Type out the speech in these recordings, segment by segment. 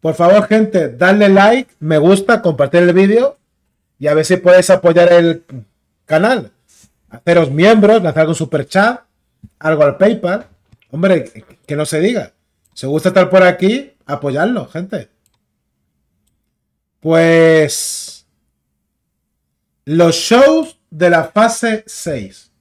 Por favor, gente, dale like, me gusta, compartir el vídeo y a ver si puedes apoyar el canal. Haceros miembros, lanzar un super chat, algo al PayPal. Hombre, que no se diga. Si os gusta estar por aquí, apoyadlo, gente. Pues. Los shows de la fase 6.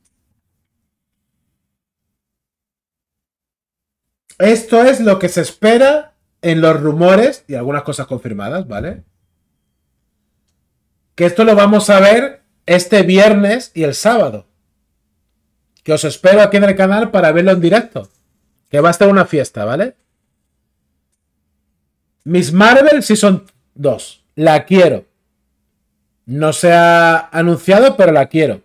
Esto es lo que se espera en los rumores y algunas cosas confirmadas, ¿vale? Que esto lo vamos a ver este viernes y el sábado. Que os espero aquí en el canal para verlo en directo. Que va a estar una fiesta, ¿vale? Miss Marvel si son dos. La quiero. No se ha anunciado, pero la quiero.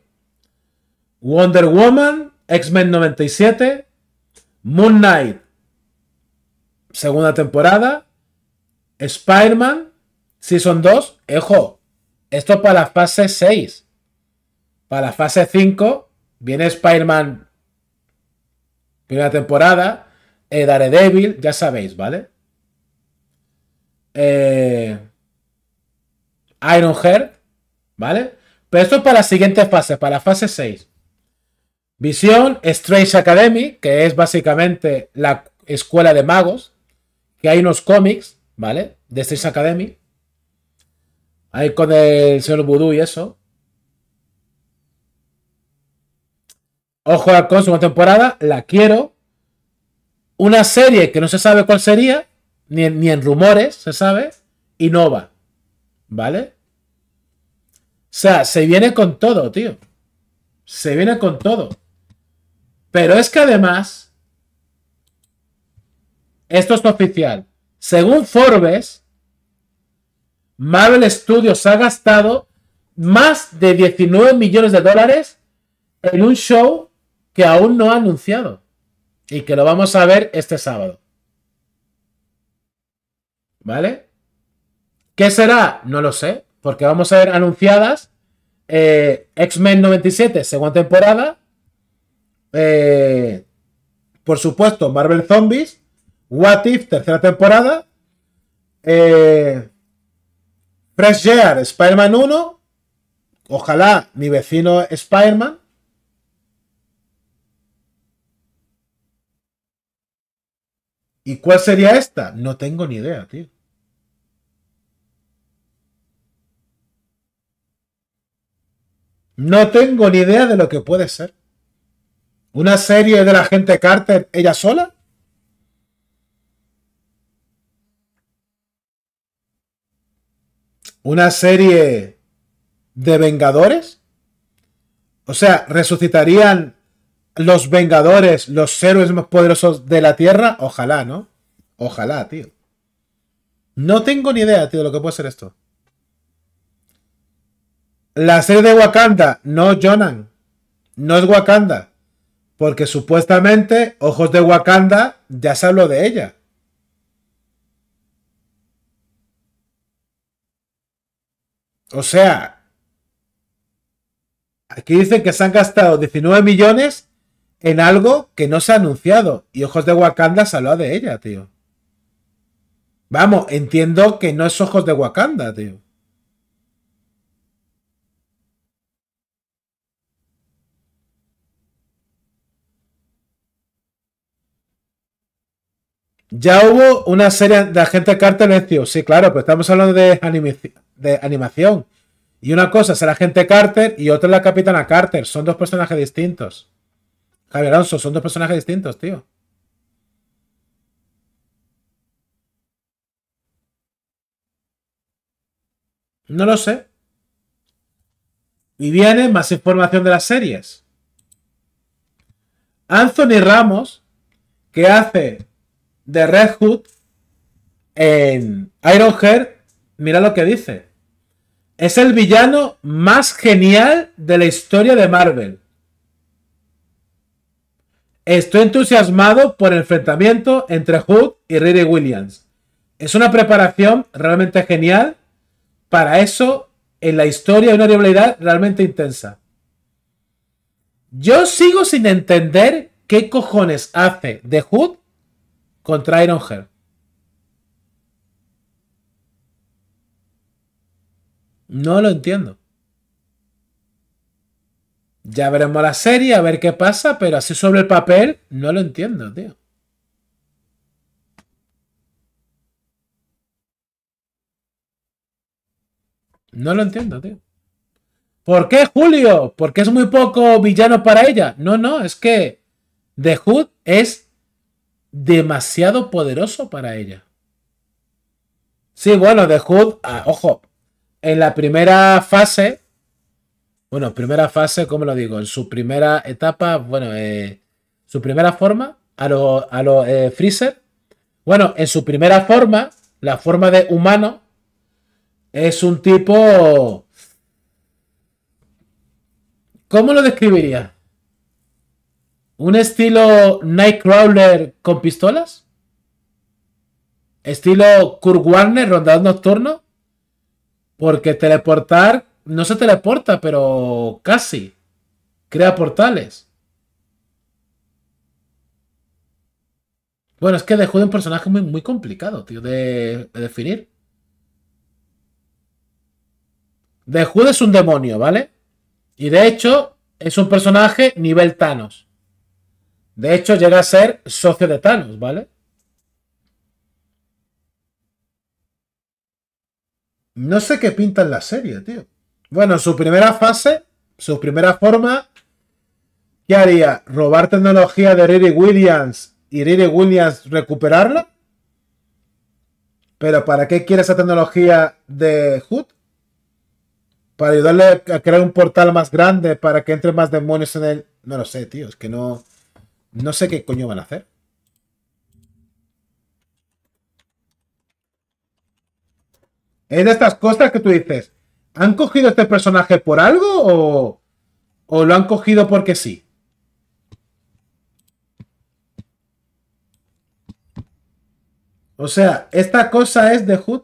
Wonder Woman, X-Men 97, Moon Knight, segunda temporada. Spider-Man, Season 2. Ejo, esto para la fase 6. Para la fase 5 viene Spider-Man, primera temporada. Eh, Daredevil, ya sabéis, ¿vale? Eh, Iron Heart, ¿vale? Pero esto es para la siguiente fase, para la fase 6. Visión, Strange Academy, que es básicamente la escuela de magos, que hay unos cómics, ¿vale? De Strange Academy. Ahí con el señor Voodoo y eso. Ojo al con temporada, la quiero. Una serie que no se sabe cuál sería, ni en, ni en rumores se sabe, va, ¿Vale? O sea, se viene con todo, tío. Se viene con todo. Pero es que además, esto es oficial. Según Forbes, Marvel Studios ha gastado más de 19 millones de dólares en un show que aún no ha anunciado y que lo vamos a ver este sábado. ¿Vale? ¿Qué será? No lo sé, porque vamos a ver anunciadas eh, X-Men 97, segunda temporada. Eh, por supuesto, Marvel Zombies What If, tercera temporada. Eh, Fresh Year, Spider-Man 1. Ojalá mi vecino Spider-Man. ¿Y cuál sería esta? No tengo ni idea, tío. No tengo ni idea de lo que puede ser. ¿Una serie de la gente Carter ella sola? una serie de Vengadores. O sea, resucitarían los Vengadores, los héroes más poderosos de la Tierra. Ojalá, ¿no? Ojalá, tío. No tengo ni idea, tío, de lo que puede ser esto. La serie de Wakanda, no Jonan. No es Wakanda. Porque supuestamente, Ojos de Wakanda, ya se habló de ella. O sea, aquí dicen que se han gastado 19 millones en algo que no se ha anunciado. Y Ojos de Wakanda se habló de ella, tío. Vamos, entiendo que no es Ojos de Wakanda, tío. Ya hubo una serie de agentes Carter tío. Sí, claro, pero pues estamos hablando de animación de animación. Y una cosa es el agente Carter y otra es la capitana Carter. Son dos personajes distintos. Javier Alonso, son dos personajes distintos, tío. No lo sé. Y viene más información de las series. Anthony Ramos, que hace de Red Hood en Iron Heart mira lo que dice. Es el villano más genial de la historia de Marvel. Estoy entusiasmado por el enfrentamiento entre Hood y Riri Williams. Es una preparación realmente genial para eso en la historia de una rivalidad realmente intensa. Yo sigo sin entender qué cojones hace de Hood contra Ironheart. No lo entiendo. Ya veremos la serie, a ver qué pasa, pero así sobre el papel no lo entiendo, tío. No lo entiendo, tío. ¿Por qué Julio? ¿Porque es muy poco villano para ella? No, no, es que The Hood es demasiado poderoso para ella. Sí, bueno, The Hood, ah, ojo, en la primera fase, bueno, primera fase, ¿cómo lo digo? En su primera etapa, bueno, eh, su primera forma, a los eh, Freezer. Bueno, en su primera forma, la forma de humano, es un tipo... ¿Cómo lo describiría? ¿Un estilo Nightcrawler con pistolas? ¿Estilo Kurt Warner, nocturno? Porque teleportar no se teleporta, pero casi. Crea portales. Bueno, es que dejó es un personaje muy, muy complicado, tío, de, definir. De Hood es un demonio, ¿vale? Y de hecho, es un personaje nivel Thanos. De hecho, llega a ser socio de Thanos, ¿vale? No sé qué pinta en la serie, tío. Bueno, su primera fase, su primera forma, ¿qué haría? ¿Robar tecnología de Riri Williams y Riri Williams recuperarla? ¿Pero para qué quiere esa tecnología de Hood? ¿Para ayudarle a crear un portal más grande para que entre más demonios en él? No lo sé, tío. Es que no. No sé qué coño van a hacer. Es de estas cosas que tú dices, ¿han cogido este personaje por algo o, o lo han cogido porque sí? O sea, esta cosa es de Hood.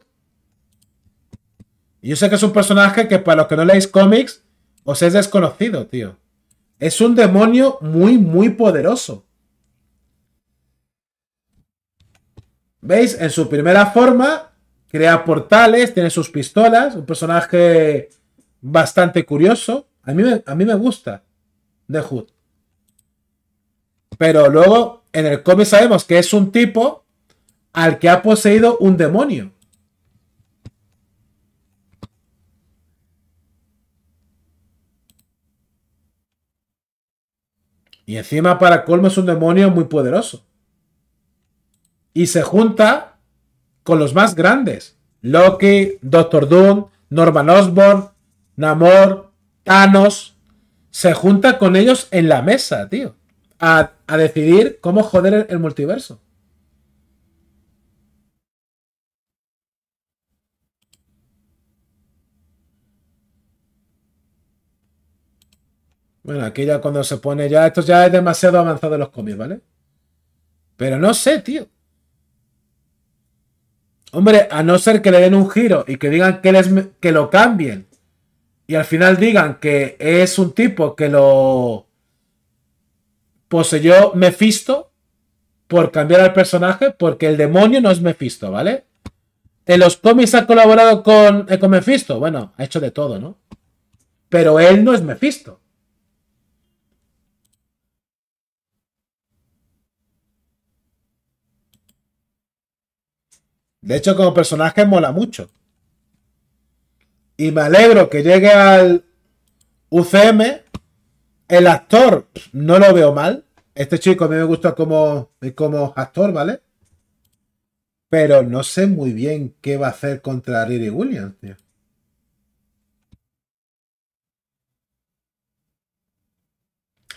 Yo sé que es un personaje que para los que no leéis cómics os es desconocido, tío. Es un demonio muy, muy poderoso. ¿Veis? En su primera forma crea portales, tiene sus pistolas, un personaje bastante curioso. A mí, a mí me gusta The Hood. Pero luego en el cómic sabemos que es un tipo al que ha poseído un demonio. Y encima para colmo es un demonio muy poderoso. Y se junta con los más grandes. Loki, Doctor Doom, Norman Osborn, Namor, Thanos. Se junta con ellos en la mesa, tío. A, decidir cómo joder el, multiverso. Bueno, aquí ya cuando se pone ya, esto ya es demasiado avanzado en los cómics, ¿vale? Pero no sé, tío. Hombre, a no ser que le den un giro y que digan que, les, que lo cambien. Y al final digan que es un tipo que lo poseyó Mephisto por cambiar al personaje, porque el demonio no es Mephisto, ¿vale? En los cómics ha colaborado con, eh, con Mephisto. Bueno, ha hecho de todo, ¿no? Pero él no es Mephisto. De hecho, como personaje mola mucho. Y me alegro que llegue al UCM. El actor no lo veo mal. Este chico a mí me gusta como, como actor, ¿vale? Pero no sé muy bien qué va a hacer contra Riri Williams, tío.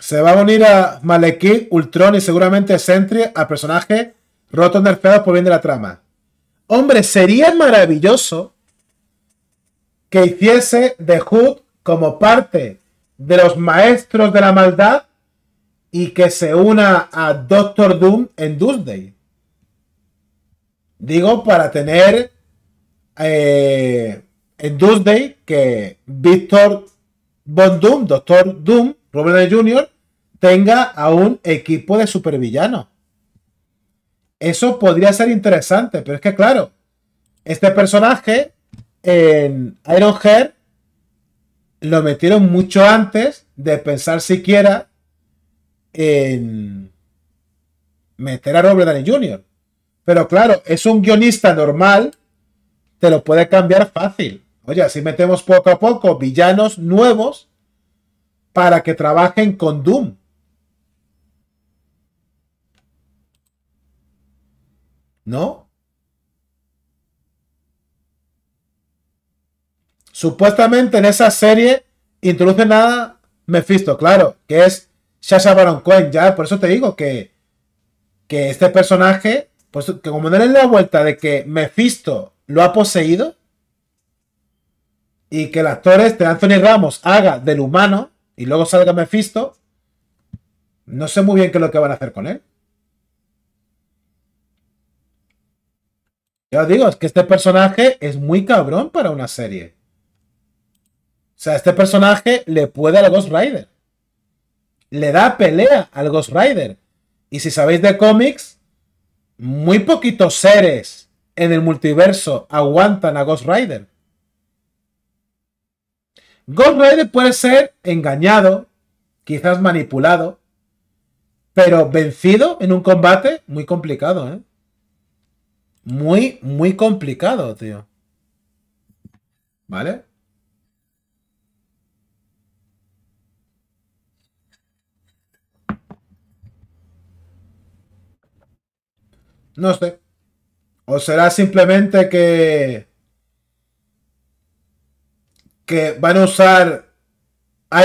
Se va a unir a Malekith, Ultron y seguramente Sentry a personajes rotos nerfeados por bien de la trama. Hombre, sería maravilloso que hiciese de Hood como parte de los maestros de la maldad y que se una a Doctor Doom en Doomsday. Digo, para tener eh, en Doomsday que Víctor Von Doom, Doctor Doom, Robert Jr., tenga a un equipo de supervillanos. Eso podría ser interesante, pero es que claro, este personaje en Iron Hair lo metieron mucho antes de pensar siquiera en meter a Robert Downey Jr. Pero claro, es un guionista normal, te lo puede cambiar fácil. Oye, si metemos poco a poco villanos nuevos para que trabajen con Doom. ¿no? Supuestamente en esa serie introduce nada Mephisto, claro, que es Shasha Baron Cohen, ya, por eso te digo que, que este personaje, pues que como denle la vuelta de que Mephisto lo ha poseído y que el actor este Anthony Ramos haga del humano y luego salga Mephisto, no sé muy bien qué es lo que van a hacer con él. Yo digo, es que este personaje es muy cabrón para una serie. O sea, este personaje le puede al Ghost Rider. Le da pelea al Ghost Rider. Y si sabéis de cómics, muy poquitos seres en el multiverso aguantan a Ghost Rider. Ghost Rider puede ser engañado, quizás manipulado, pero vencido en un combate muy complicado, ¿eh? muy, muy complicado, tío. ¿Vale? No sé. O será simplemente que. que van a usar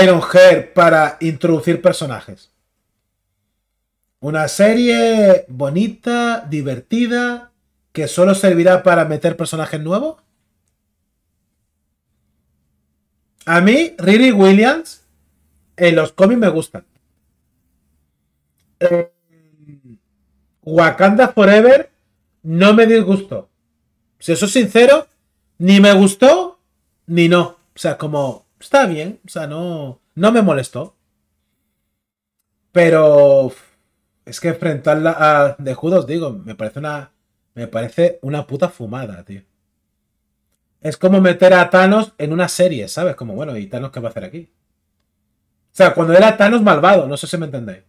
Iron Hair para introducir personajes. Una serie bonita, divertida, que solo servirá para meter personajes nuevos? A mí, Riri Williams en los cómics me gustan. Eh, Wakanda Forever no me disgustó. Si eso es sincero, ni me gustó ni no. O sea, como está bien, o sea, no, no me molestó. Pero es que enfrentarla a de Judos, digo, me parece una me parece una puta fumada, tío. Es como meter a Thanos en una serie, ¿sabes? Como, bueno, ¿y Thanos qué va a hacer aquí? O sea, cuando era Thanos malvado, no sé si me entendéis.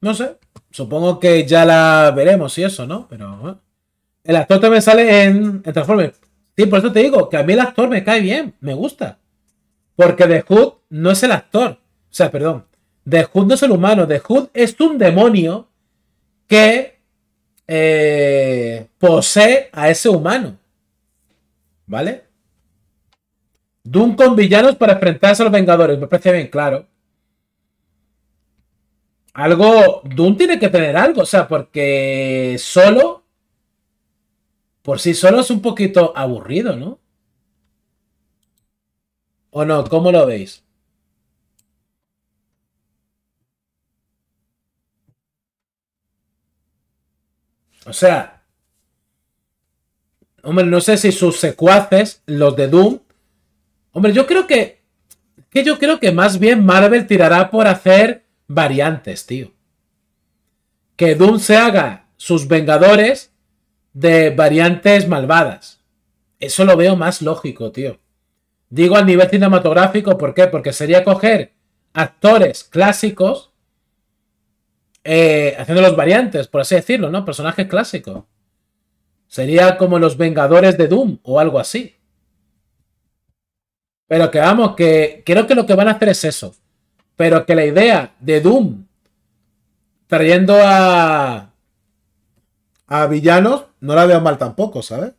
No sé, supongo que ya la veremos y eso, ¿no? Pero el actor también sale en, en, Transformers. Sí, por eso te digo que a mí el actor me cae bien, me gusta. Porque The Hood no es el actor. O sea, perdón. The Hood no es el humano. The Hood es un demonio que eh, posee a ese humano. ¿Vale? Doom con villanos para enfrentarse a los Vengadores. Me parece bien claro. Algo. Doom tiene que tener algo, o sea, porque solo. Por sí solo es un poquito aburrido, ¿no? ¿O no? ¿Cómo lo veis? O sea, hombre, no sé si sus secuaces, los de Doom, hombre, yo creo que, que yo creo que más bien Marvel tirará por hacer variantes, tío. Que Doom se haga sus Vengadores de variantes malvadas. Eso lo veo más lógico, tío. Digo a nivel cinematográfico, ¿por qué? Porque sería coger actores clásicos eh, haciendo los variantes, por así decirlo, ¿no? Personajes clásicos. Sería como los Vengadores de Doom o algo así. Pero que vamos, que creo que lo que van a hacer es eso. Pero que la idea de Doom trayendo a. a villanos, no la veo mal tampoco, ¿sabes?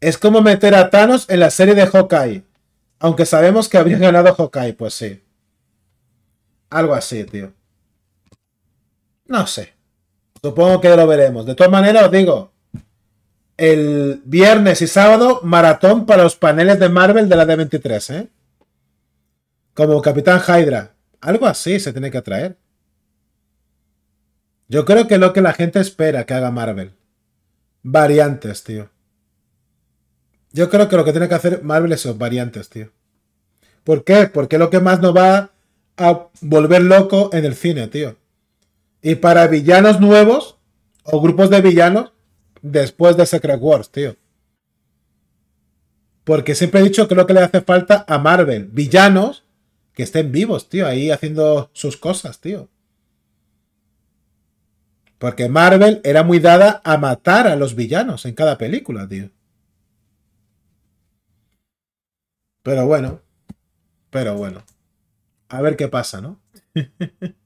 Es como meter a Thanos en la serie de Hawkeye. Aunque sabemos que habría ganado Hawkeye, pues sí. Algo así, tío. No sé. Supongo que lo veremos. De todas maneras, os digo, el viernes y sábado, maratón para los paneles de Marvel de la D23, ¿eh? Como Capitán Hydra. Algo así se tiene que traer. Yo creo que lo que la gente espera que haga Marvel. Variantes, tío. Yo creo que lo que tiene que hacer Marvel es variantes, tío. ¿Por qué? Porque lo que más nos va a volver loco en el cine, tío. Y para villanos nuevos o grupos de villanos después de Secret Wars, tío. Porque siempre he dicho que lo que le hace falta a Marvel, villanos que estén vivos, tío, ahí haciendo sus cosas, tío. Porque Marvel era muy dada a matar a los villanos en cada película, tío. Pero bueno, pero bueno a ver qué pasa, ¿no?